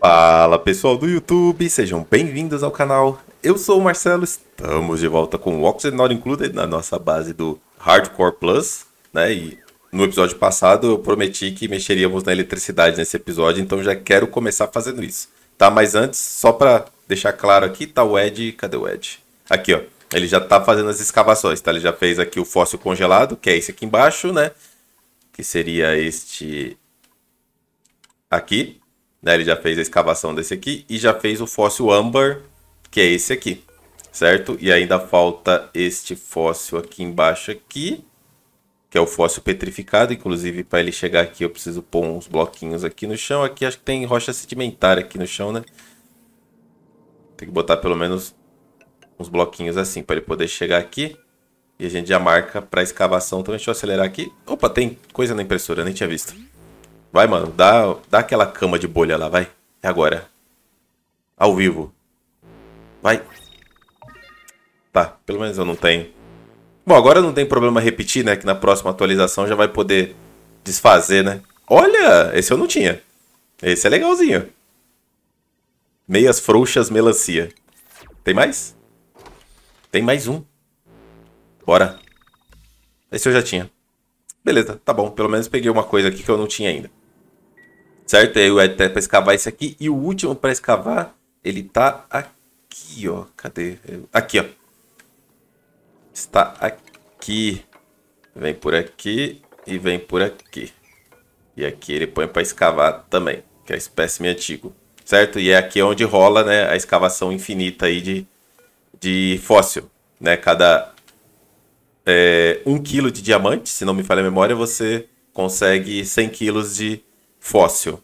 Fala pessoal do YouTube, sejam bem-vindos ao canal. Eu sou o Marcelo, estamos de volta com o Oxygen Not Included na nossa base do Hardcore Plus, né? E no episódio passado eu prometi que mexeríamos na eletricidade nesse episódio, então já quero começar fazendo isso, tá? Mas antes, só para deixar claro aqui, tá o Ed, cadê o Ed? Aqui, ó. Ele já tá fazendo as escavações, tá? Ele já fez aqui o fóssil congelado, que é esse aqui embaixo, né? Que seria este aqui, né? Ele já fez a escavação desse aqui e já fez o fóssil âmbar, que é esse aqui, certo? E ainda falta este fóssil aqui embaixo aqui, que é o fóssil petrificado. Inclusive, para ele chegar aqui, eu preciso pôr uns bloquinhos aqui no chão. Aqui acho que tem rocha sedimentar aqui no chão, né? Tem que botar pelo menos uns bloquinhos assim para ele poder chegar aqui. E a gente já marca para escavação também. Então, deixa eu acelerar aqui. Opa, tem coisa na impressora, nem tinha visto. Vai, mano, dá, dá aquela cama de bolha lá, vai. É agora. Ao vivo. Vai. Tá, pelo menos eu não tenho. Bom, agora não tem problema repetir, né? Que na próxima atualização já vai poder desfazer, né? Olha, esse eu não tinha. Esse é legalzinho. Meias frouxas melancia. Tem mais? Tem mais um. Bora. Esse eu já tinha. Beleza, tá bom. Pelo menos peguei uma coisa aqui que eu não tinha ainda. Certo? Aí o Ed tá pra escavar esse aqui. E o último para escavar, ele tá aqui, ó. Cadê? Aqui, ó. Está aqui. Vem por aqui e vem por aqui. E aqui ele põe para escavar também, que é espécime antigo. Certo? E é aqui onde rola né, a escavação infinita aí de, de fóssil. Né? Cada é, 1 um kg de diamante, se não me falha a memória, você consegue 100 kg de fóssil,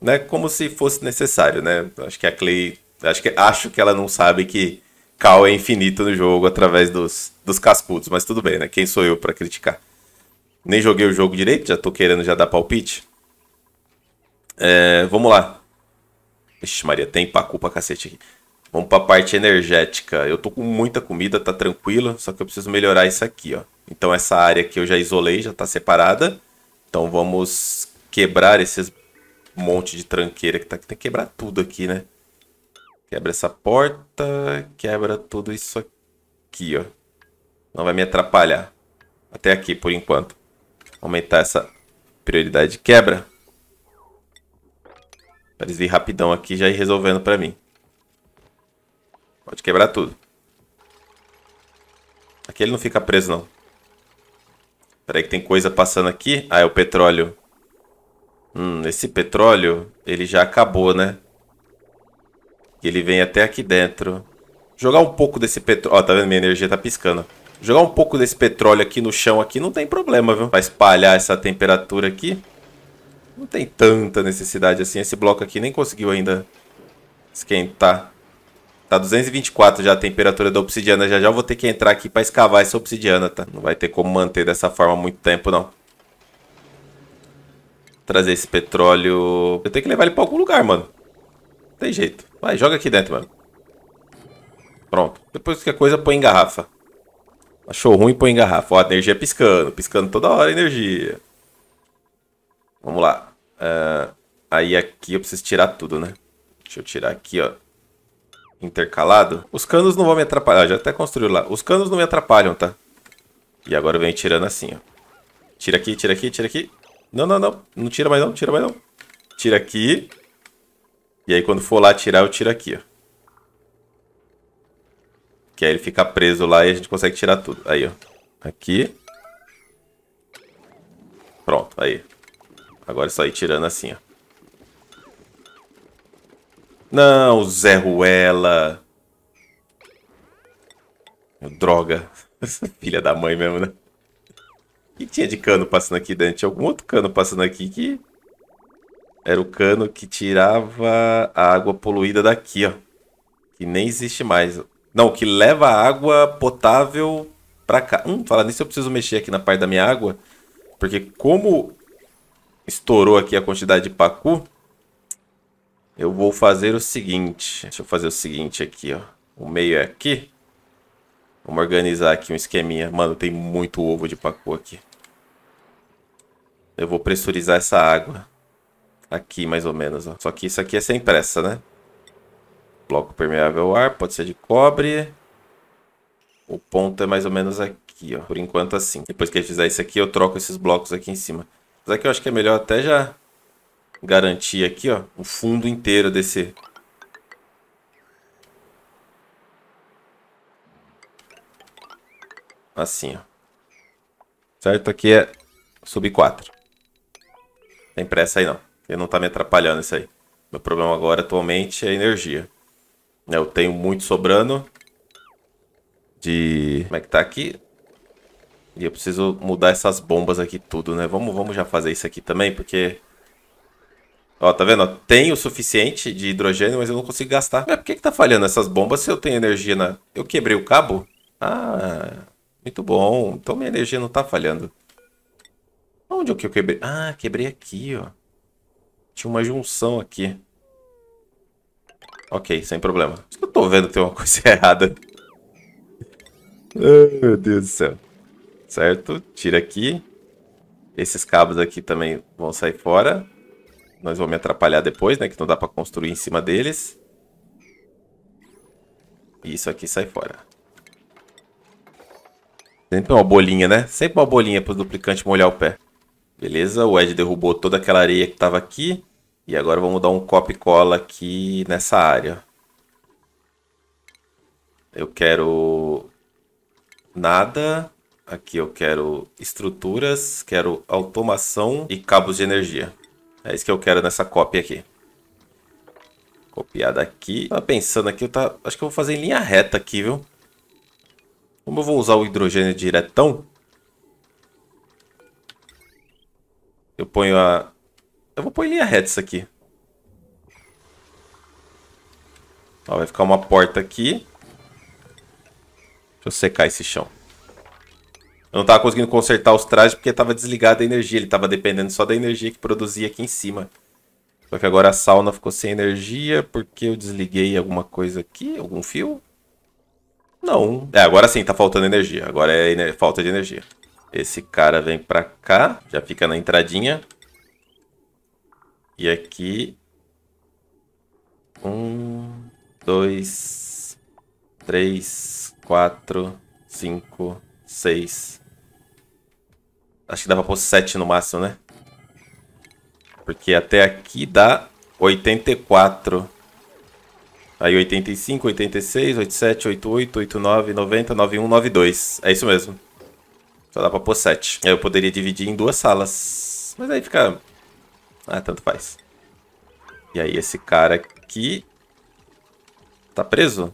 né? Como se fosse necessário, né? Acho que a Clay, acho que acho que ela não sabe que Cal é infinito no jogo através dos, dos cascudos, mas tudo bem, né? Quem sou eu para criticar? Nem joguei o jogo direito, já tô querendo já dar palpite. É, vamos lá. Ixi, Maria, tem pacu pra cacete aqui. Vamos pra parte energética. Eu tô com muita comida, tá tranquilo, só que eu preciso melhorar isso aqui, ó. Então essa área que eu já isolei já tá separada. Então vamos quebrar esses monte de tranqueira que tá aqui. Tem que quebrar tudo aqui, né? Quebra essa porta, quebra tudo isso aqui, ó. Não vai me atrapalhar. Até aqui, por enquanto. Aumentar essa prioridade de quebra. Pra eles virem rapidão aqui já ir resolvendo pra mim. Pode quebrar tudo. Aqui ele não fica preso, não. Peraí que tem coisa passando aqui. Ah, é o petróleo. Hum, esse petróleo, ele já acabou, né? Ele vem até aqui dentro. Jogar um pouco desse petróleo... Ó, tá vendo? Minha energia tá piscando. Jogar um pouco desse petróleo aqui no chão aqui não tem problema, viu? Pra espalhar essa temperatura aqui. Não tem tanta necessidade assim. Esse bloco aqui nem conseguiu ainda esquentar. Tá 224 já a temperatura da obsidiana. Já já eu vou ter que entrar aqui pra escavar essa obsidiana, tá? Não vai ter como manter dessa forma muito tempo, não trazer esse petróleo. Eu tenho que levar ele pra algum lugar, mano. Não tem jeito. Vai, joga aqui dentro, mano. Pronto. Depois que a coisa, põe em garrafa. Achou ruim, põe em garrafa. Ó, a energia piscando. Piscando toda hora a energia. Vamos lá. Uh, aí aqui eu preciso tirar tudo, né? Deixa eu tirar aqui, ó. Intercalado. Os canos não vão me atrapalhar. Já até construiu lá. Os canos não me atrapalham, tá? E agora eu venho tirando assim, ó. Tira aqui, tira aqui, tira aqui. Não, não, não. Não tira mais não, tira mais não. Tira aqui. E aí quando for lá tirar, eu tiro aqui, ó. Que aí ele fica preso lá e a gente consegue tirar tudo. Aí, ó. Aqui. Pronto, aí. Agora é só ir tirando assim, ó. Não, Zé Ruela. Droga. Filha da mãe mesmo, né? O que tinha de cano passando aqui, Dante? Tinha algum outro cano passando aqui que... Era o cano que tirava a água poluída daqui, ó. Que nem existe mais. Não, que leva a água potável pra cá. Hum, falar nisso, eu preciso mexer aqui na parte da minha água. Porque como estourou aqui a quantidade de pacu, eu vou fazer o seguinte. Deixa eu fazer o seguinte aqui, ó. O meio é aqui. Vamos organizar aqui um esqueminha. Mano, tem muito ovo de pacu aqui. Eu vou pressurizar essa água. Aqui, mais ou menos. Ó. Só que isso aqui é sem pressa, né? Bloco permeável ao ar, pode ser de cobre. O ponto é mais ou menos aqui, ó. Por enquanto, assim. Depois que eu fizer isso aqui, eu troco esses blocos aqui em cima. Mas aqui eu acho que é melhor até já garantir aqui, ó. O fundo inteiro desse, Assim, ó. Certo? Aqui é sub 4. tem pressa aí, não. Ele não tá me atrapalhando isso aí. Meu problema agora, atualmente, é energia. Né, eu tenho muito sobrando de... Como é que tá aqui? E eu preciso mudar essas bombas aqui tudo, né? Vamos, vamos já fazer isso aqui também, porque... Ó, tá vendo? Tem o suficiente de hidrogênio, mas eu não consigo gastar. Mas por que que tá falhando essas bombas se eu tenho energia na... Eu quebrei o cabo? Ah... Muito bom. Então minha energia não tá falhando. Onde é que eu quebrei? Ah, quebrei aqui, ó. Tinha uma junção aqui. Ok, sem problema. Acho que eu tô vendo que tem uma coisa errada. Ai, meu Deus do céu. Certo? Tira aqui. Esses cabos aqui também vão sair fora. Nós vamos me atrapalhar depois, né? Que não dá pra construir em cima deles. E isso aqui sai fora. Sempre uma bolinha, né? Sempre uma bolinha para o duplicante molhar o pé. Beleza, o Ed derrubou toda aquela areia que estava aqui. E agora vamos dar um copy cola aqui nessa área. Eu quero nada. Aqui eu quero estruturas, quero automação e cabos de energia. É isso que eu quero nessa cópia aqui. Copiar daqui. Tava pensando aqui, eu tá, acho que eu vou fazer em linha reta aqui, viu? Como eu vou usar o hidrogênio diretão, eu ponho a... Eu vou pôr em linha reta isso aqui. Ó, vai ficar uma porta aqui. Deixa eu secar esse chão. Eu não tava conseguindo consertar os trajes porque tava desligada a energia. Ele tava dependendo só da energia que produzia aqui em cima. Só que agora a sauna ficou sem energia porque eu desliguei alguma coisa aqui, algum fio. Não. É, agora sim, tá faltando energia. Agora é falta de energia. Esse cara vem pra cá, já fica na entradinha. E aqui... Um, dois, três, quatro, cinco, seis... Acho que dava por sete no máximo, né? Porque até aqui dá 84. Aí 85, 86, 87, 88, 89, 90, 91, 92. É isso mesmo. Só dá pra pôr 7. Aí eu poderia dividir em duas salas. Mas aí fica... Ah, tanto faz. E aí esse cara aqui... Tá preso?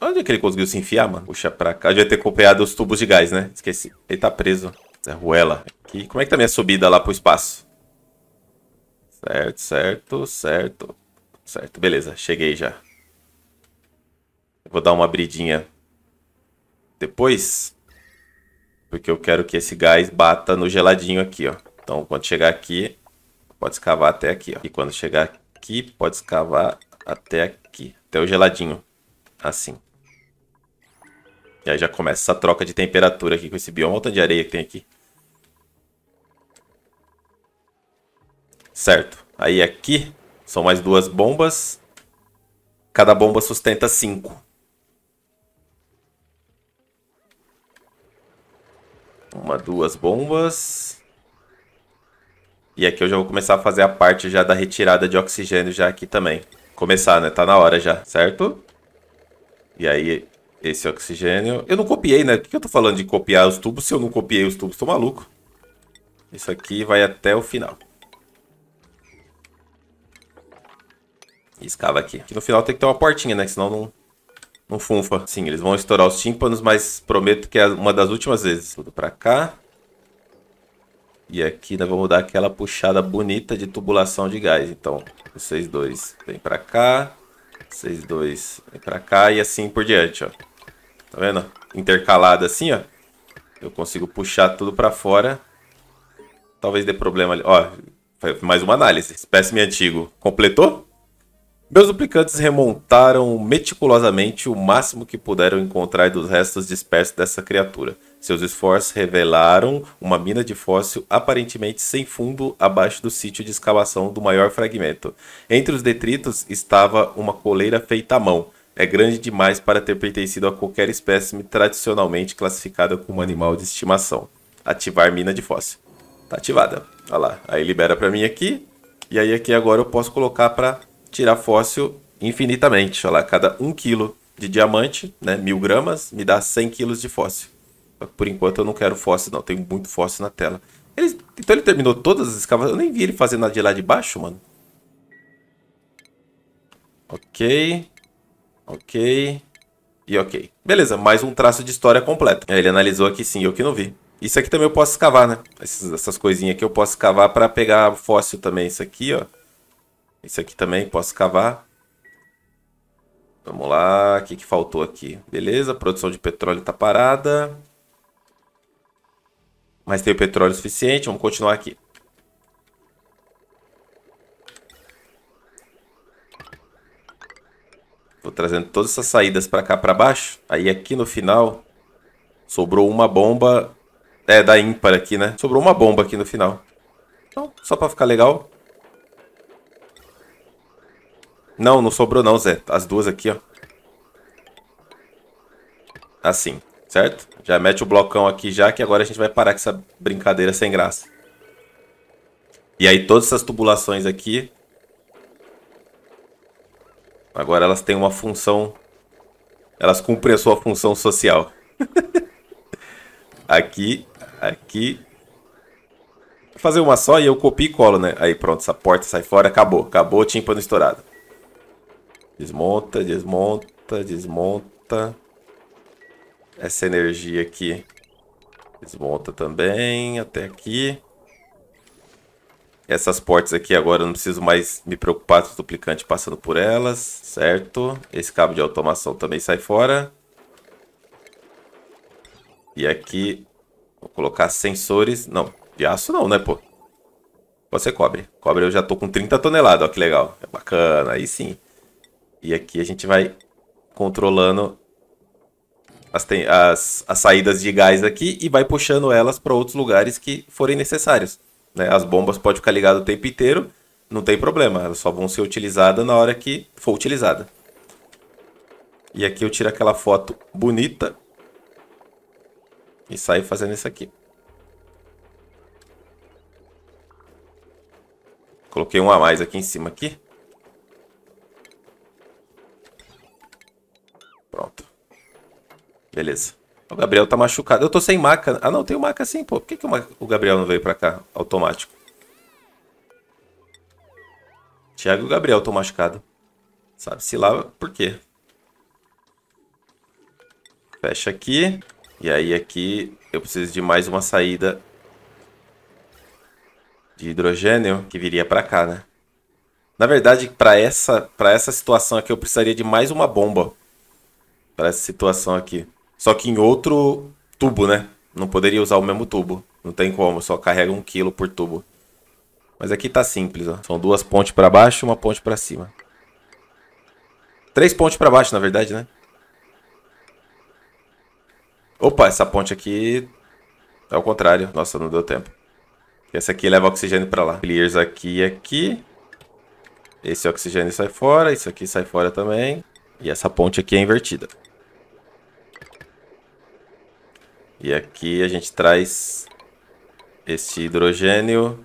Onde é que ele conseguiu se enfiar, mano? Puxa pra cá. Devia ter copiado os tubos de gás, né? Esqueci. Ele tá preso. É ruela. Aqui. Como é que tá minha subida lá pro espaço? Certo, certo, certo. Certo, beleza, cheguei já. Vou dar uma abridinha depois, porque eu quero que esse gás bata no geladinho aqui, ó. Então, quando chegar aqui, pode escavar até aqui, ó. E quando chegar aqui, pode escavar até aqui, até o geladinho, assim. E aí já começa essa troca de temperatura aqui com esse bioma. Olha de areia que tem aqui. Certo. Aí aqui são mais duas bombas. Cada bomba sustenta cinco. Uma, duas bombas. E aqui eu já vou começar a fazer a parte já da retirada de oxigênio já aqui também. Começar, né? Tá na hora já, certo? E aí, esse oxigênio... Eu não copiei, né? Por que eu tô falando de copiar os tubos se eu não copiei os tubos? Tô maluco. Isso aqui vai até o final. E escava aqui. Aqui no final tem que ter uma portinha, né? Que senão não, não funfa. Sim, eles vão estourar os tímpanos, mas prometo que é uma das últimas vezes. Tudo pra cá. E aqui nós né, vamos dar aquela puxada bonita de tubulação de gás. Então, vocês dois vem pra cá. Vocês dois vem pra cá e assim por diante, ó. Tá vendo? Intercalado assim, ó. Eu consigo puxar tudo pra fora. Talvez dê problema ali. Ó, mais uma análise. Espécime antigo. Completou? Meus duplicantes remontaram meticulosamente o máximo que puderam encontrar dos restos dispersos dessa criatura. Seus esforços revelaram uma mina de fóssil aparentemente sem fundo abaixo do sítio de escavação do maior fragmento. Entre os detritos estava uma coleira feita à mão. É grande demais para ter pertencido a qualquer espécime tradicionalmente classificada como animal de estimação. Ativar mina de fóssil. Tá ativada. Olha lá. Aí libera para mim aqui. E aí aqui agora eu posso colocar para tirar fóssil infinitamente. Olha lá, cada 1 kg de diamante, né, mil gramas, me dá 100 kg de fóssil. Por enquanto eu não quero fóssil, não. Tenho muito fóssil na tela. Ele, então ele terminou todas as escavações. Eu nem vi ele fazendo nada de lá de baixo, mano. Ok. Ok. E ok. Beleza, mais um traço de história completa. Ele analisou aqui sim, eu que não vi. Isso aqui também eu posso escavar, né? Essas, essas coisinhas aqui eu posso escavar para pegar fóssil também. Isso aqui, ó. Esse aqui também posso cavar. Vamos lá, o que, que faltou aqui? Beleza, a produção de petróleo está parada. Mas tem o petróleo suficiente, vamos continuar aqui. Vou trazendo todas essas saídas para cá para baixo. Aí aqui no final sobrou uma bomba, é da ímpar aqui, né? Sobrou uma bomba aqui no final. Então, só para ficar legal, não, não sobrou não, Zé. As duas aqui, ó. Assim, certo? Já mete o blocão aqui já, que agora a gente vai parar com essa brincadeira sem graça. E aí todas essas tubulações aqui... Agora elas têm uma função... Elas cumprem a sua função social. aqui, aqui... Vou fazer uma só e eu copio e colo, né? Aí pronto, essa porta sai fora, acabou. Acabou o tímpano estourado. Desmonta, desmonta, desmonta. Essa energia aqui. Desmonta também até aqui. Essas portas aqui agora eu não preciso mais me preocupar com o duplicante passando por elas, certo? Esse cabo de automação também sai fora. E aqui, vou colocar sensores. Não, de aço não, né, pô? Pode ser cobre. Cobre eu já tô com 30 toneladas, ó, que legal. É bacana, aí sim. E aqui a gente vai controlando as, as, as saídas de gás aqui e vai puxando elas para outros lugares que forem necessários. Né? As bombas podem ficar ligadas o tempo inteiro, não tem problema. Elas só vão ser utilizadas na hora que for utilizada. E aqui eu tiro aquela foto bonita e saio fazendo isso aqui. Coloquei um a mais aqui em cima aqui. Beleza. O Gabriel tá machucado. Eu tô sem maca. Ah, não, tem maca sim, pô. Por que, que o Gabriel não veio pra cá automático? Thiago e o Gabriel estão machucados. Sabe-se lá por quê. Fecha aqui. E aí aqui eu preciso de mais uma saída de hidrogênio que viria para cá, né? Na verdade, para essa, pra essa situação aqui, eu precisaria de mais uma bomba. Para essa situação aqui. Só que em outro tubo, né? Não poderia usar o mesmo tubo. Não tem como, só carrega um quilo por tubo. Mas aqui tá simples, ó. São duas pontes para baixo e uma ponte para cima. Três pontes para baixo, na verdade, né? Opa, essa ponte aqui é o contrário. Nossa, não deu tempo. Essa aqui leva oxigênio para lá. Clears aqui e aqui. Esse oxigênio sai fora, isso aqui sai fora também. E essa ponte aqui é invertida. E aqui a gente traz este hidrogênio.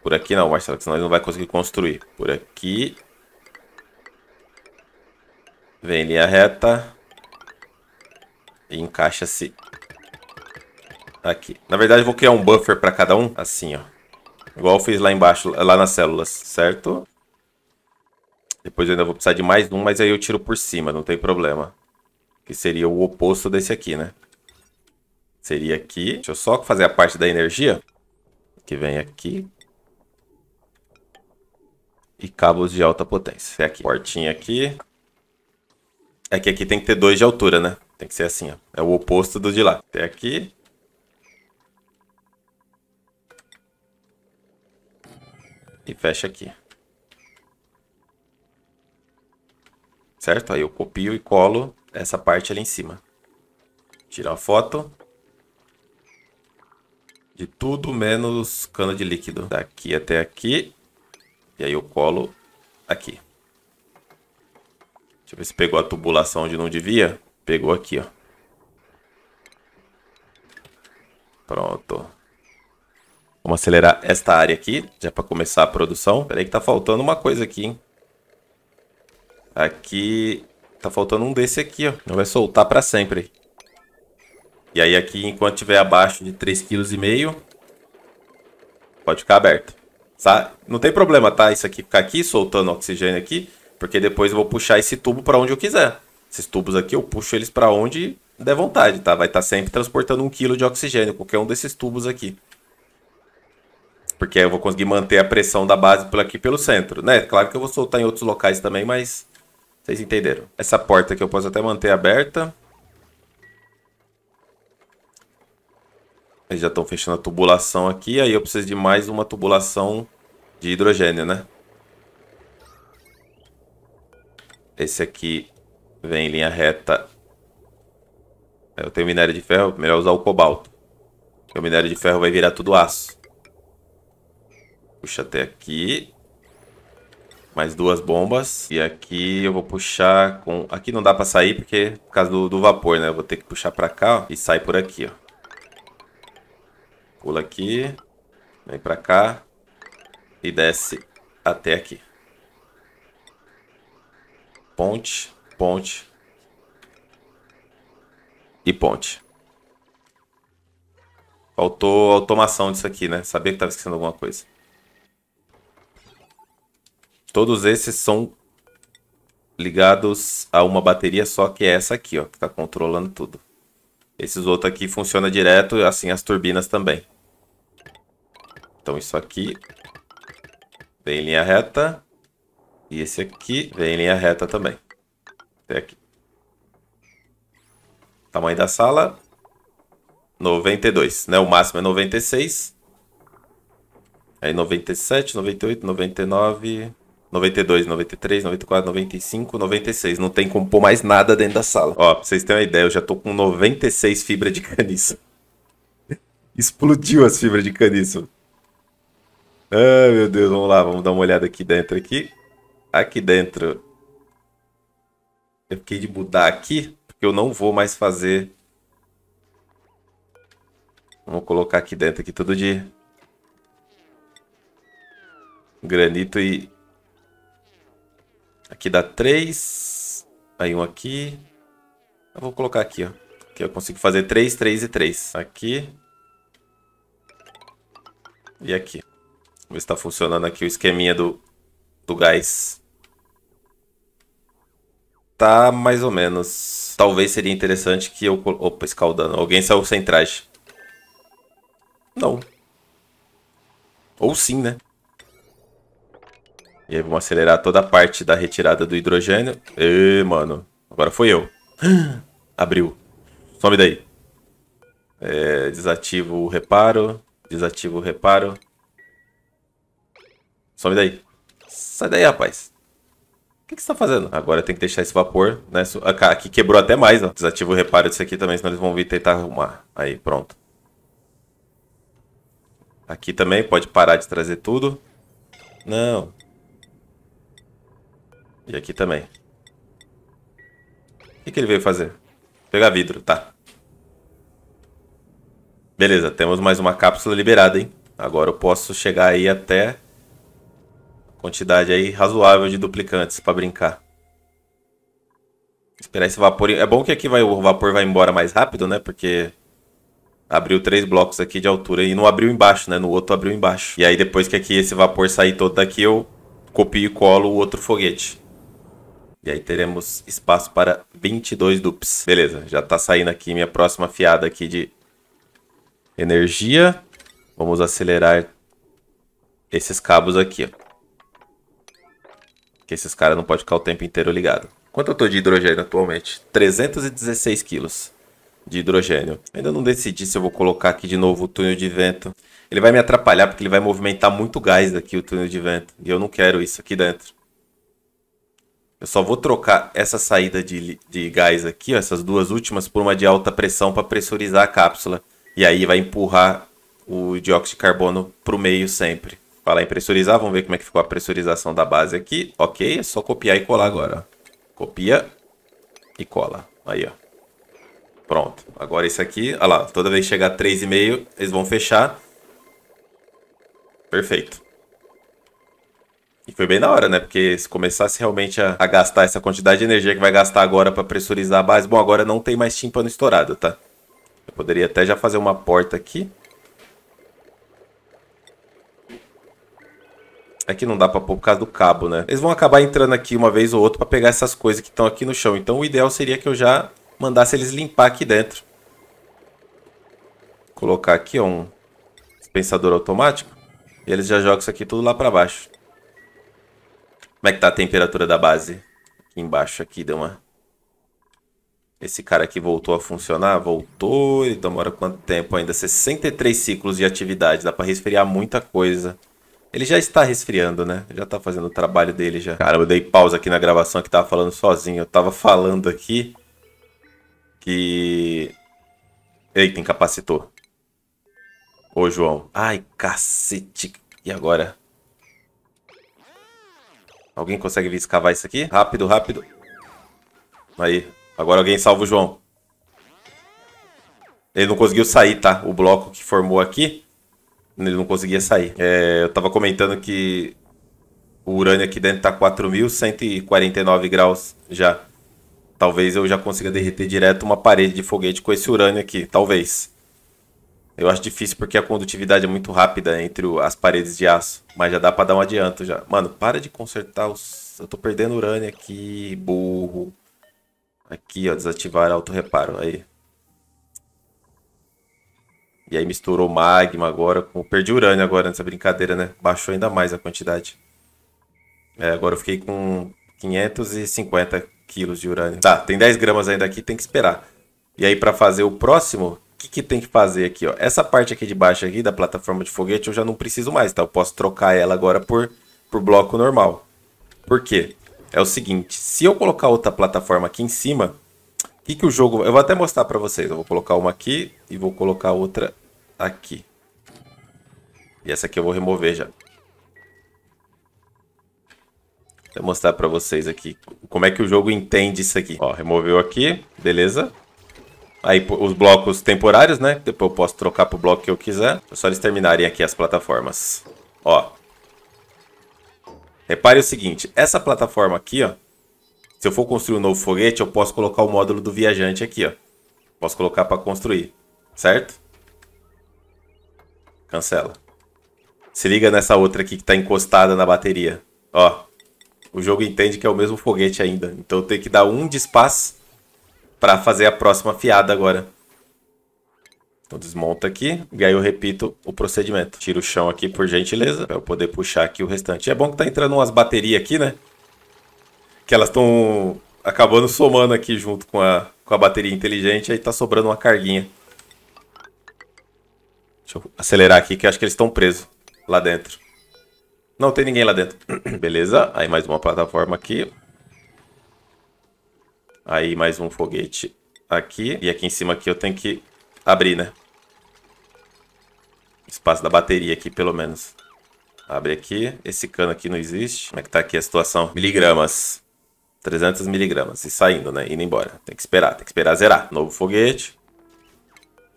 Por aqui não, Marcelo, senão ele não vai conseguir construir. Por aqui. Vem linha reta. E encaixa-se aqui. Na verdade, eu vou criar um buffer para cada um. Assim, ó. Igual eu fiz lá embaixo, lá nas células, certo? Depois eu ainda vou precisar de mais um, mas aí eu tiro por cima, não tem problema. Que seria o oposto desse aqui, né? seria aqui. Deixa eu só fazer a parte da energia, que vem aqui. E cabos de alta potência. É aqui. Portinha aqui. É que aqui tem que ter dois de altura, né? Tem que ser assim, ó. É o oposto do de lá. Até aqui. E fecha aqui. Certo? Aí eu copio e colo essa parte ali em cima. Tira a foto de tudo menos cana de líquido. Daqui até aqui. E aí eu colo aqui. Deixa eu ver se pegou a tubulação onde não devia. Pegou aqui, ó. Pronto. Vamos acelerar esta área aqui, já para começar a produção. Peraí que tá faltando uma coisa aqui, hein? Aqui tá faltando um desse aqui, ó. Não vai soltar para sempre. E aí aqui, enquanto estiver abaixo de 3,5 kg, pode ficar aberto. Tá? Não tem problema, tá? Isso aqui ficar aqui, soltando oxigênio aqui, porque depois eu vou puxar esse tubo para onde eu quiser. Esses tubos aqui, eu puxo eles para onde der vontade, tá? Vai estar tá sempre transportando um quilo de oxigênio, qualquer um desses tubos aqui. Porque eu vou conseguir manter a pressão da base por aqui pelo centro, né? Claro que eu vou soltar em outros locais também, mas vocês entenderam. Essa porta aqui eu posso até manter aberta. Eles já estão fechando a tubulação aqui. Aí eu preciso de mais uma tubulação de hidrogênio, né? Esse aqui vem em linha reta. É, eu tenho minério de ferro, melhor usar o cobalto. Porque o minério de ferro vai virar tudo aço. Puxa até aqui. Mais duas bombas. E aqui eu vou puxar com... Aqui não dá pra sair porque por causa do, do vapor, né? Eu vou ter que puxar pra cá ó, e sai por aqui, ó. Pula aqui. Vem pra cá. E desce até aqui. Ponte, ponte. E ponte. Faltou automação disso aqui, né? Sabia que estava esquecendo alguma coisa. Todos esses são ligados a uma bateria só, que é essa aqui, ó. Que está controlando tudo. Esses outros aqui funciona direto, assim as turbinas também. Então isso aqui vem em linha reta. E esse aqui vem em linha reta também. Até aqui. Tamanho da sala, 92, né? O máximo é 96. Aí 97, 98, 99, 92, 93, 94, 95, 96. Não tem como pôr mais nada dentro da sala. Ó, pra vocês terem uma ideia, eu já tô com 96 fibras de caniço. Explodiu as fibras de caniço. Ah, meu Deus, vamos lá, vamos dar uma olhada aqui dentro aqui. Aqui dentro. Eu fiquei de mudar aqui, porque eu não vou mais fazer... Vamos colocar aqui dentro aqui tudo de... Granito e Aqui dá 3. Aí um aqui. Eu vou colocar aqui, ó. Que eu consigo fazer 3, 3 e 3. Aqui. E aqui. Vamos ver se tá funcionando aqui o esqueminha do, do gás. Tá mais ou menos. Talvez seria interessante que eu... Opa, escaldando. Alguém saiu sem traje. Não. Ou sim, né? E aí vamos acelerar toda a parte da retirada do hidrogênio. Ê, mano, agora foi eu. Abriu. Some daí. É, desativo o reparo. Desativo o reparo. Some daí. Sai daí, rapaz. O que, que você tá fazendo? Agora tem que deixar esse vapor, né? Ah, aqui quebrou até mais, ó. Desativa o reparo disso aqui também, senão eles vão vir tentar arrumar. Aí, pronto. Aqui também, pode parar de trazer tudo. Não. E aqui também. O que, que ele veio fazer? Pegar vidro, tá. Beleza, temos mais uma cápsula liberada, hein? Agora eu posso chegar aí até quantidade aí razoável de duplicantes para brincar. Esperar esse vapor. É bom que aqui vai, o vapor vai embora mais rápido, né? Porque abriu três blocos aqui de altura e não abriu embaixo, né? No outro abriu embaixo. E aí depois que aqui esse vapor sair todo daqui, eu copio e colo o outro foguete. E aí teremos espaço para 22 dupes. Beleza, já tá saindo aqui minha próxima fiada aqui de energia. Vamos acelerar esses cabos aqui, ó. Que esses caras não podem ficar o tempo inteiro ligado. Quanto eu tô de hidrogênio atualmente? 316 quilos de hidrogênio. Ainda não decidi se eu vou colocar aqui de novo o túnel de vento. Ele vai me atrapalhar porque ele vai movimentar muito gás aqui o túnel de vento. E eu não quero isso aqui dentro. Eu só vou trocar essa saída de, de gás aqui, ó, essas duas últimas, por uma de alta pressão para pressurizar a cápsula. E aí vai empurrar o dióxido de carbono para o meio sempre. Falar em pressurizar, vamos ver como é que ficou a pressurização da base aqui. Ok, é só copiar e colar agora. Copia e cola. Aí, ó. Pronto. Agora isso aqui, olha lá, toda vez que chegar 3,5, eles vão fechar. Perfeito foi bem na hora, né? Porque se começasse realmente a, a gastar essa quantidade de energia que vai gastar agora para pressurizar a base, bom, agora não tem mais timpano estourado, tá? Eu poderia até já fazer uma porta aqui. É que não dá pra pôr por causa do cabo, né? Eles vão acabar entrando aqui uma vez ou outra pra pegar essas coisas que estão aqui no chão. Então o ideal seria que eu já mandasse eles limpar aqui dentro. colocar aqui ó, um dispensador automático. E eles já jogam isso aqui tudo lá pra baixo. Como é que tá a temperatura da base? Aqui embaixo aqui deu uma... Esse cara aqui voltou a funcionar? Voltou. Ele demora quanto tempo ainda? 63 ciclos de atividade. Dá pra resfriar muita coisa. Ele já está resfriando, né? Já tá fazendo o trabalho dele já. Cara, eu dei pausa aqui na gravação que tava falando sozinho. Eu tava falando aqui que... Eita, incapacitou. Ô, João. Ai, cacete. E agora? Alguém consegue vir escavar isso aqui? Rápido, rápido. Aí. Agora alguém salva o João. Ele não conseguiu sair, tá? O bloco que formou aqui, ele não conseguia sair. É, eu tava comentando que o urânio aqui dentro tá 4.149 graus já. Talvez eu já consiga derreter direto uma parede de foguete com esse urânio aqui, talvez. Eu acho difícil porque a condutividade é muito rápida entre o, as paredes de aço. Mas já dá pra dar um adianto já. Mano, para de consertar os. Eu tô perdendo urânio aqui, burro. Aqui, ó, desativar auto-reparo. Aí. E aí misturou magma agora com. Perdi urânio agora nessa brincadeira, né? Baixou ainda mais a quantidade. É, agora eu fiquei com 550 quilos de urânio. Tá, tem 10 gramas ainda aqui, tem que esperar. E aí, para fazer o próximo, que, que tem que fazer aqui, ó? Essa parte aqui de baixo aqui da plataforma de foguete eu já não preciso mais, tá? Eu posso trocar ela agora por, por bloco normal. Por quê? É o seguinte, se eu colocar outra plataforma aqui em cima, o que, que o jogo... Eu vou até mostrar para vocês. Eu vou colocar uma aqui e vou colocar outra aqui. E essa aqui eu vou remover já. Vou mostrar para vocês aqui como é que o jogo entende isso aqui. Ó, removeu aqui, beleza? Aí os blocos temporários, né? Depois eu posso trocar pro bloco que eu quiser. É só eles terminarem aqui as plataformas. Ó. Repare o seguinte. Essa plataforma aqui, ó. Se eu for construir um novo foguete, eu posso colocar o módulo do viajante aqui, ó. Posso colocar para construir. Certo? Cancela. Se liga nessa outra aqui que tá encostada na bateria. Ó. O jogo entende que é o mesmo foguete ainda. Então eu tenho que dar um de espaço para fazer a próxima fiada agora. Então desmonta aqui e aí eu repito o procedimento. Tiro o chão aqui por gentileza para eu poder puxar aqui o restante. é bom que tá entrando umas baterias aqui, né? Que elas estão acabando somando aqui junto com a, com a bateria inteligente, aí tá sobrando uma carguinha. Deixa eu acelerar aqui que eu acho que eles estão presos lá dentro. Não tem ninguém lá dentro. Beleza, aí mais uma plataforma aqui. Aí mais um foguete aqui. E aqui em cima aqui eu tenho que abrir, né? Espaço da bateria aqui, pelo menos. Abre aqui. Esse cano aqui não existe. Como é que tá aqui a situação? Miligramas. 300 miligramas. E saindo, né? Indo embora. Tem que esperar. Tem que esperar zerar. Novo foguete.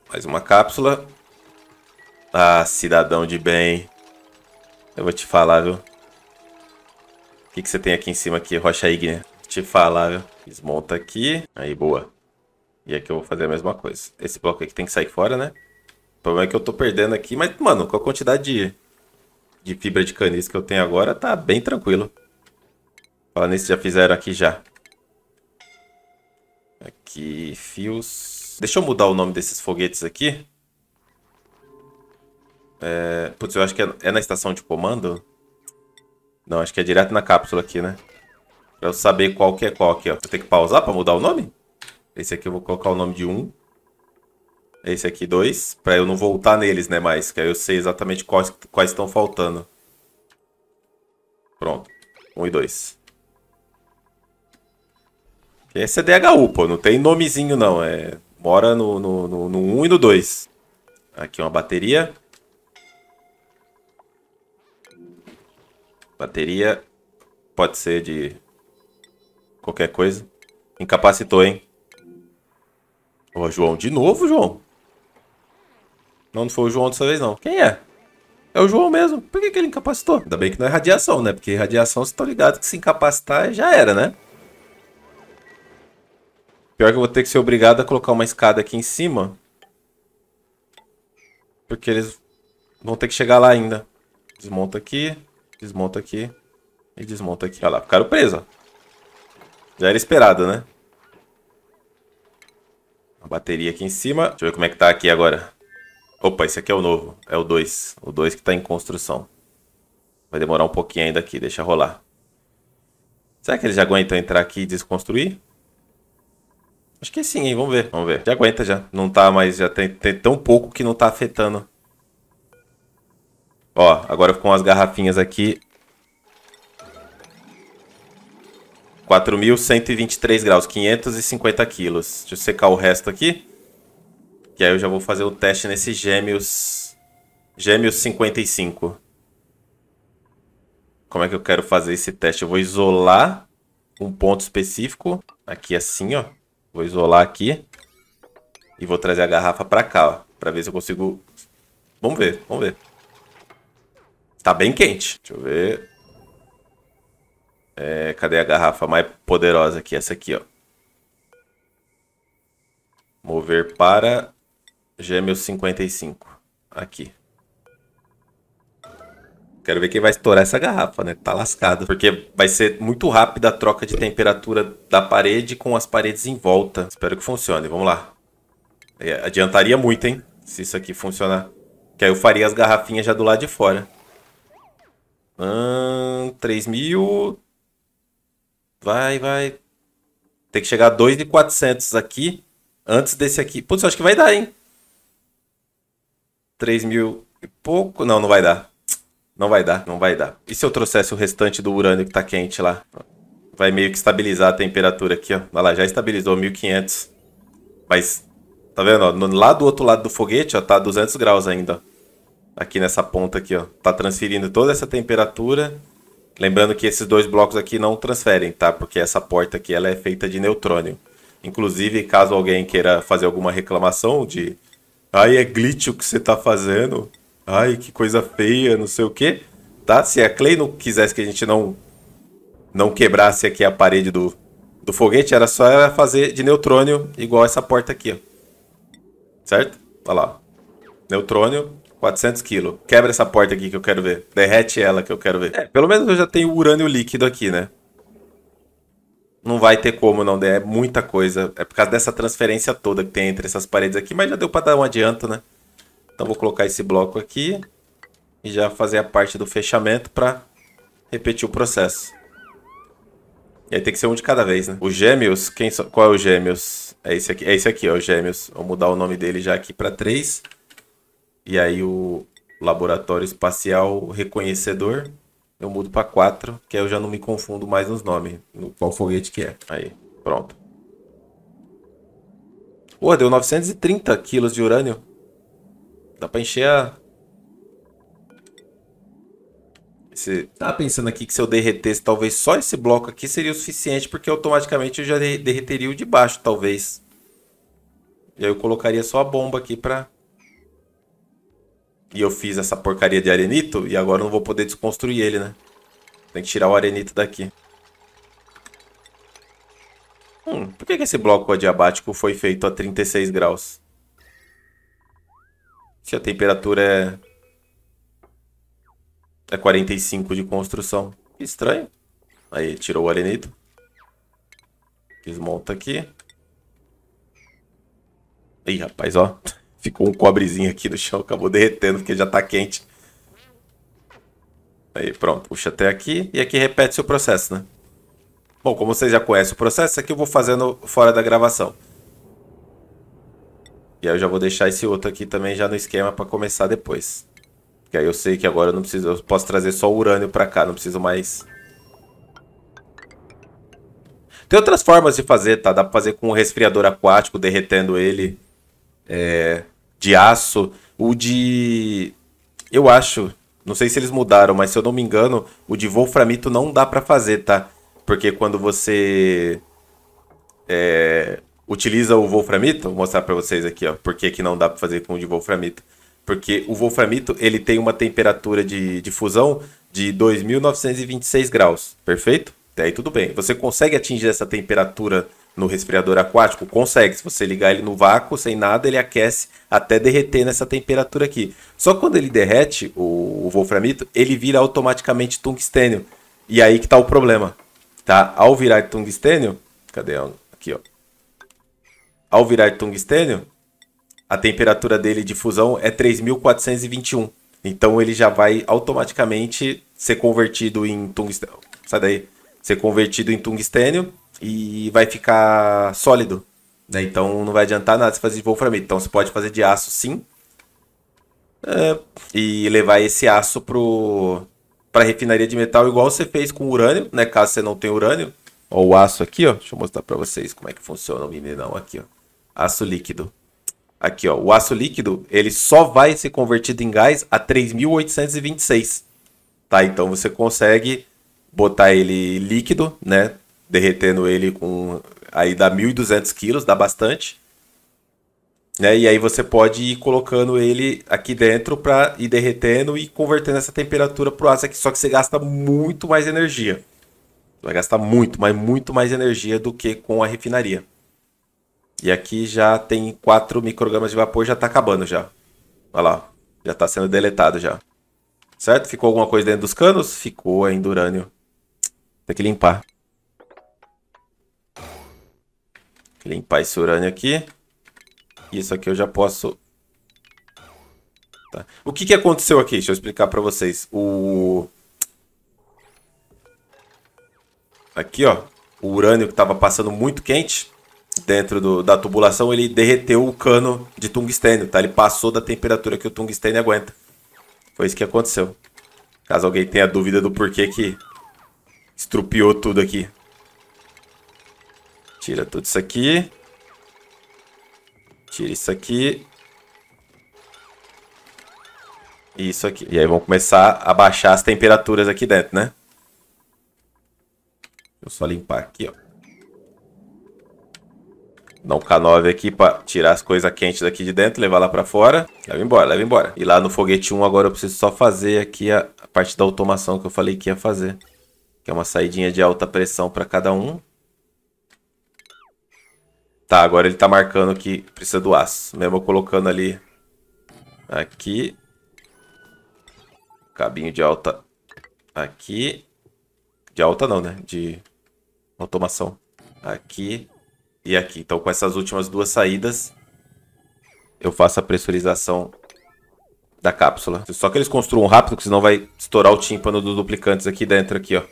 Mais uma cápsula. Ah, cidadão de bem. Eu vou te falar, viu? O que, que você tem aqui em cima aqui? Rocha ígnea. Te falar, viu? Desmonta aqui. Aí, boa. E aqui eu vou fazer a mesma coisa. Esse bloco aqui tem que sair fora, né? O problema é que eu tô perdendo aqui, mas, mano, com a quantidade de, de fibra de canis que eu tenho agora, tá bem tranquilo. Falando nisso, já fizeram aqui já. Aqui, fios. Deixa eu mudar o nome desses foguetes aqui. É... Putz, eu acho que é, é na estação de comando. Não, acho que é direto na cápsula aqui, né? Pra eu saber qual que é qual aqui, ó. Eu tenho que pausar pra mudar o nome? Esse aqui eu vou colocar o nome de um. Esse aqui dois. Pra eu não voltar neles, né, mais. Que aí eu sei exatamente quais, quais estão faltando. Pronto. Um e dois. Esse é DHU, pô. Não tem nomezinho, não. É... Mora no no, no, no um e no dois. Aqui uma bateria. Bateria pode ser de Qualquer coisa. Incapacitou, hein? Ô, João, de novo, João? Não, não foi o João dessa vez, não. Quem é? É o João mesmo. Por que, que ele incapacitou? Ainda bem que não é radiação, né? Porque radiação, vocês estão ligados que se incapacitar já era, né? Pior que eu vou ter que ser obrigado a colocar uma escada aqui em cima. Porque eles vão ter que chegar lá ainda. Desmonta aqui, desmonta aqui e desmonta aqui. Olha lá, ficaram presos, ó. Já era esperado, né? A bateria aqui em cima. Deixa eu ver como é que tá aqui agora. Opa, esse aqui é o novo. É o 2. O 2 que tá em construção. Vai demorar um pouquinho ainda aqui. Deixa rolar. Será que ele já aguentam entrar aqui e desconstruir? Acho que sim, hein? Vamos ver, vamos ver. Já aguenta já. Não tá mais... Já tem, tem tão pouco que não tá afetando. Ó, agora com as garrafinhas aqui, 4.123 graus, 550 quilos. Deixa eu secar o resto aqui. E aí eu já vou fazer o teste nesses gêmeos. Gêmeos 55. Como é que eu quero fazer esse teste? Eu vou isolar um ponto específico. Aqui assim, ó. Vou isolar aqui. E vou trazer a garrafa pra cá, ó. Pra ver se eu consigo... Vamos ver, vamos ver. Tá bem quente. Deixa eu ver. É, cadê a garrafa mais poderosa aqui? Essa aqui, ó. Mover para Gêmeos 55. Aqui. Quero ver quem vai estourar essa garrafa, né? Tá lascado. Porque vai ser muito rápida a troca de temperatura da parede com as paredes em volta. Espero que funcione. Vamos lá. É, adiantaria muito, hein? Se isso aqui funcionar. Que aí eu faria as garrafinhas já do lado de fora. Hum, 3 mil... Vai, vai. Tem que chegar a 2,400 aqui. Antes desse aqui. Putz, acho que vai dar, hein? 3 mil e pouco. Não, não vai dar. Não vai dar, não vai dar. E se eu trouxesse o restante do urânio que tá quente lá? Vai meio que estabilizar a temperatura aqui, ó. Olha lá, já estabilizou 1500. Mas, tá vendo, ó? Lá do outro lado do foguete, ó, tá 200 graus ainda, ó. Aqui nessa ponta aqui, ó. Tá transferindo toda essa temperatura Lembrando que esses dois blocos aqui não transferem, tá? Porque essa porta aqui ela é feita de neutrônio. Inclusive, caso alguém queira fazer alguma reclamação de ai, é glitch o que você tá fazendo, ai, que coisa feia, não sei o quê, tá? Se a Clay não quisesse que a gente não não quebrasse aqui a parede do, do foguete, era só ela fazer de neutrônio igual essa porta aqui, ó. Certo? Olha lá. Neutrônio, 400 quilos. Quebra essa porta aqui que eu quero ver. Derrete ela que eu quero ver. É, pelo menos eu já tenho urânio líquido aqui, né? Não vai ter como não, né? é muita coisa. É por causa dessa transferência toda que tem entre essas paredes aqui, mas já deu para dar um adianto, né? Então vou colocar esse bloco aqui e já fazer a parte do fechamento para repetir o processo. E aí tem que ser um de cada vez, né? O Gêmeos, quem so... qual é o Gêmeos? É esse aqui, é esse aqui, ó, o Gêmeos. Vou mudar o nome dele já aqui para 3. E aí o laboratório espacial reconhecedor, eu mudo para 4, que aí eu já não me confundo mais nos nomes, no qual foguete que é. Aí, pronto. Pô, deu 930 quilos de urânio. Dá pra encher a... Esse... está pensando aqui que se eu derretesse talvez só esse bloco aqui seria o suficiente, porque automaticamente eu já derreteria o de baixo, talvez. E aí eu colocaria só a bomba aqui pra e eu fiz essa porcaria de arenito e agora eu não vou poder desconstruir ele, né? Tem que tirar o arenito daqui. Hum, por que, que esse bloco adiabático foi feito a 36 graus? Se a temperatura é... É 45 de construção. Que estranho. Aí, tirou o arenito. Desmonta aqui. Ih, rapaz, ó. Ficou um cobrezinho aqui no chão, acabou derretendo porque já tá quente. Aí, pronto. Puxa até aqui e aqui repete seu processo, né? Bom, como vocês já conhecem o processo, aqui eu vou fazendo fora da gravação. E aí eu já vou deixar esse outro aqui também já no esquema para começar depois. Que aí eu sei que agora eu não preciso, eu posso trazer só o urânio para cá, não preciso mais tem outras formas de fazer, tá? Dá pra fazer com um resfriador aquático, derretendo ele. É de aço, o de. Eu acho, não sei se eles mudaram, mas se eu não me engano, o de wolframito não dá para fazer, tá? Porque quando você é, utiliza o wolframito, vou mostrar para vocês aqui, ó, porque que não dá para fazer com o de wolframito. Porque o wolframito, ele tem uma temperatura de, de fusão de 2926 graus, perfeito? Até aí tudo bem. Você consegue atingir essa temperatura no respirador aquático? Consegue. Se você ligar ele no vácuo, sem nada, ele aquece até derreter nessa temperatura aqui. Só quando ele derrete, o, o wolframito, ele vira automaticamente tungstênio. E aí que tá o problema, tá? Ao virar tungstênio... Cadê? Aqui, ó. Ao virar tungstênio, a temperatura dele de fusão é 3.421. Então ele já vai automaticamente ser convertido em tungstênio. Sai daí. Ser convertido em tungstênio e vai ficar sólido. Né? Então não vai adiantar nada você fazer de wolframite. Então você pode fazer de aço sim. É, e levar esse aço pro para refinaria de metal igual você fez com urânio, né? Caso você não tenha urânio, ó, o aço aqui, ó. Deixa eu mostrar para vocês como é que funciona o mineral aqui, ó. Aço líquido. Aqui, ó, o aço líquido, ele só vai ser convertido em gás a 3826. Tá? Então você consegue botar ele líquido, né? derretendo ele com. Aí dá 1.200 quilos, dá bastante. Né? E aí você pode ir colocando ele aqui dentro para ir derretendo e convertendo essa temperatura para o aço aqui. Só que você gasta muito mais energia. Vai gastar muito, mas muito mais energia do que com a refinaria. E aqui já tem 4 microgramas de vapor, já está acabando já. Olha lá, já está sendo deletado já. Certo? Ficou alguma coisa dentro dos canos? Ficou ainda urânio. Tem que limpar. Limpar esse urânio aqui. Isso aqui eu já posso... Tá. O que, que aconteceu aqui? Deixa eu explicar para vocês. O... Aqui, ó. O urânio que estava passando muito quente dentro do, da tubulação, ele derreteu o cano de tungstênio, tá? Ele passou da temperatura que o tungstênio aguenta. Foi isso que aconteceu. Caso alguém tenha dúvida do porquê que estrupiou tudo aqui. Tira tudo isso aqui. Tira isso aqui. E isso aqui. E aí vamos começar a baixar as temperaturas aqui dentro, né? Deixa eu só limpar aqui, ó. Dá um K9 aqui pra tirar as coisas quentes daqui de dentro, levar lá pra fora. Leva embora, leva embora. E lá no foguete 1 agora eu preciso só fazer aqui a, a parte da automação que eu falei que ia fazer. Que é uma saidinha de alta pressão pra cada um. Tá, agora ele tá marcando que precisa do aço. Mesmo colocando ali aqui. Cabinho de alta aqui. De alta não, né? De automação. Aqui e aqui. Então, com essas últimas duas saídas, eu faço a pressurização da cápsula. Só que eles construam rápido, porque senão vai estourar o tímpano dos duplicantes aqui dentro aqui, ó.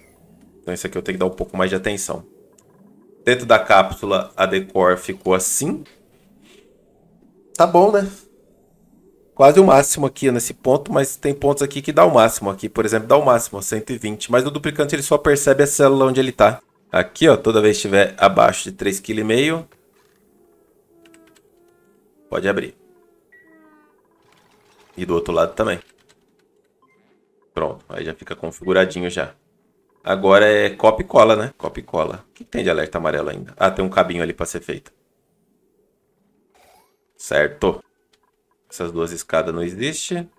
Então, isso aqui eu tenho que dar um pouco mais de atenção. Dentro da cápsula, a decor ficou assim. Tá bom, né? Quase o máximo aqui nesse ponto, mas tem pontos aqui que dá o máximo. Aqui, por exemplo, dá o máximo, 120. Mas o duplicante ele só percebe a célula onde ele está. Aqui, ó, toda vez que estiver abaixo de 3,5 kg, pode abrir. E do outro lado também. Pronto, aí já fica configuradinho já. Agora é copa e cola, né? Copa e cola. O que tem de alerta amarelo ainda? Ah, tem um cabinho ali para ser feito. Certo. Essas duas escadas não existem.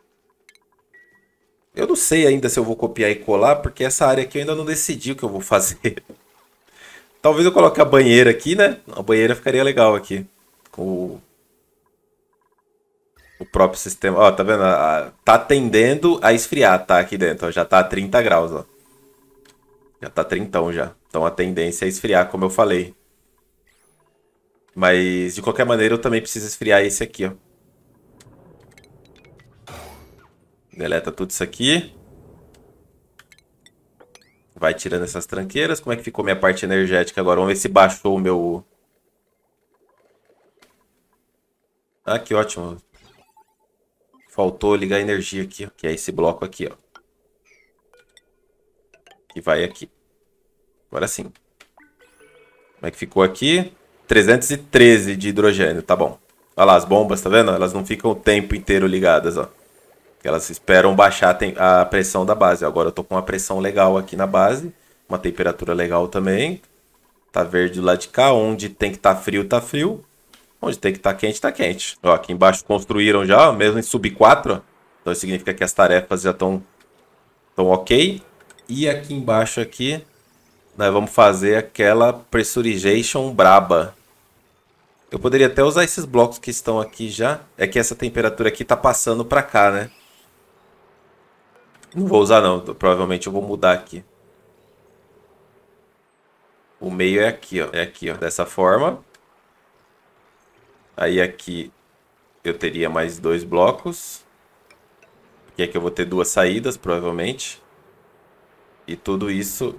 Eu não sei ainda se eu vou copiar e colar, porque essa área aqui eu ainda não decidi o que eu vou fazer. Talvez eu coloque a banheira aqui, né? A banheira ficaria legal aqui. Com o, o próprio sistema. Ó, tá vendo? Tá tendendo a esfriar, tá? Aqui dentro, ó. Já tá a 30 graus, ó. Já tá trintão já. Então a tendência é esfriar, como eu falei. Mas, de qualquer maneira, eu também preciso esfriar esse aqui, ó. Deleta tudo isso aqui. Vai tirando essas tranqueiras. Como é que ficou minha parte energética agora? Vamos ver se baixou o meu... Ah, que ótimo. Faltou ligar a energia aqui, ó. que é esse bloco aqui, ó. E vai aqui. Agora sim. Como é que ficou aqui? 313 de hidrogênio, tá bom. Olha lá, as bombas, tá vendo? Elas não ficam o tempo inteiro ligadas, ó. Elas esperam baixar a pressão da base. Agora eu tô com uma pressão legal aqui na base. Uma temperatura legal também. Tá verde lá de cá. Onde tem que estar tá frio, tá frio. Onde tem que estar tá quente, tá quente. Ó, aqui embaixo construíram já, mesmo em sub 4. Então significa que as tarefas já estão ok. E aqui embaixo aqui, nós vamos fazer aquela pressurization braba. Eu poderia até usar esses blocos que estão aqui já. É que essa temperatura aqui tá passando para cá, né? Não vou usar não, provavelmente eu vou mudar aqui. O meio é aqui, ó. É aqui, ó. Dessa forma. Aí aqui eu teria mais dois blocos. E aqui eu vou ter duas saídas, provavelmente. E tudo isso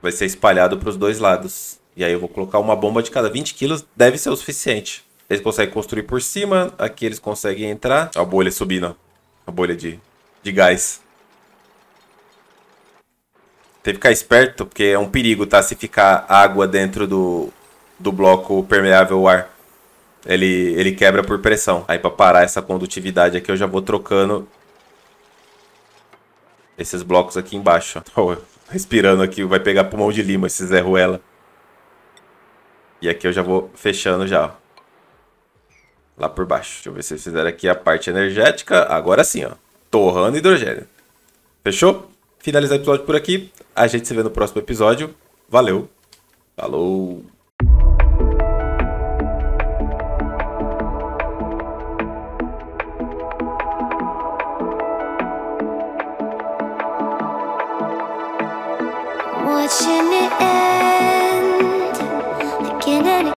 vai ser espalhado para os dois lados. E aí eu vou colocar uma bomba de cada 20 quilos, deve ser o suficiente. Eles conseguem construir por cima, aqui eles conseguem entrar. A bolha subindo, a bolha de, de gás. Tem que ficar esperto, porque é um perigo, tá? Se ficar água dentro do, do bloco permeável ao ar. Ele, ele quebra por pressão. Aí para parar essa condutividade aqui eu já vou trocando esses blocos aqui embaixo. respirando aqui, vai pegar pulmão de lima esse Zé Ruela. E aqui eu já vou fechando já, ó. Lá por baixo. Deixa eu ver se eles fizeram aqui a parte energética. Agora sim, ó. Torrando hidrogênio. Fechou? Finalizar o episódio por aqui. A gente se vê no próximo episódio. Valeu. Falou.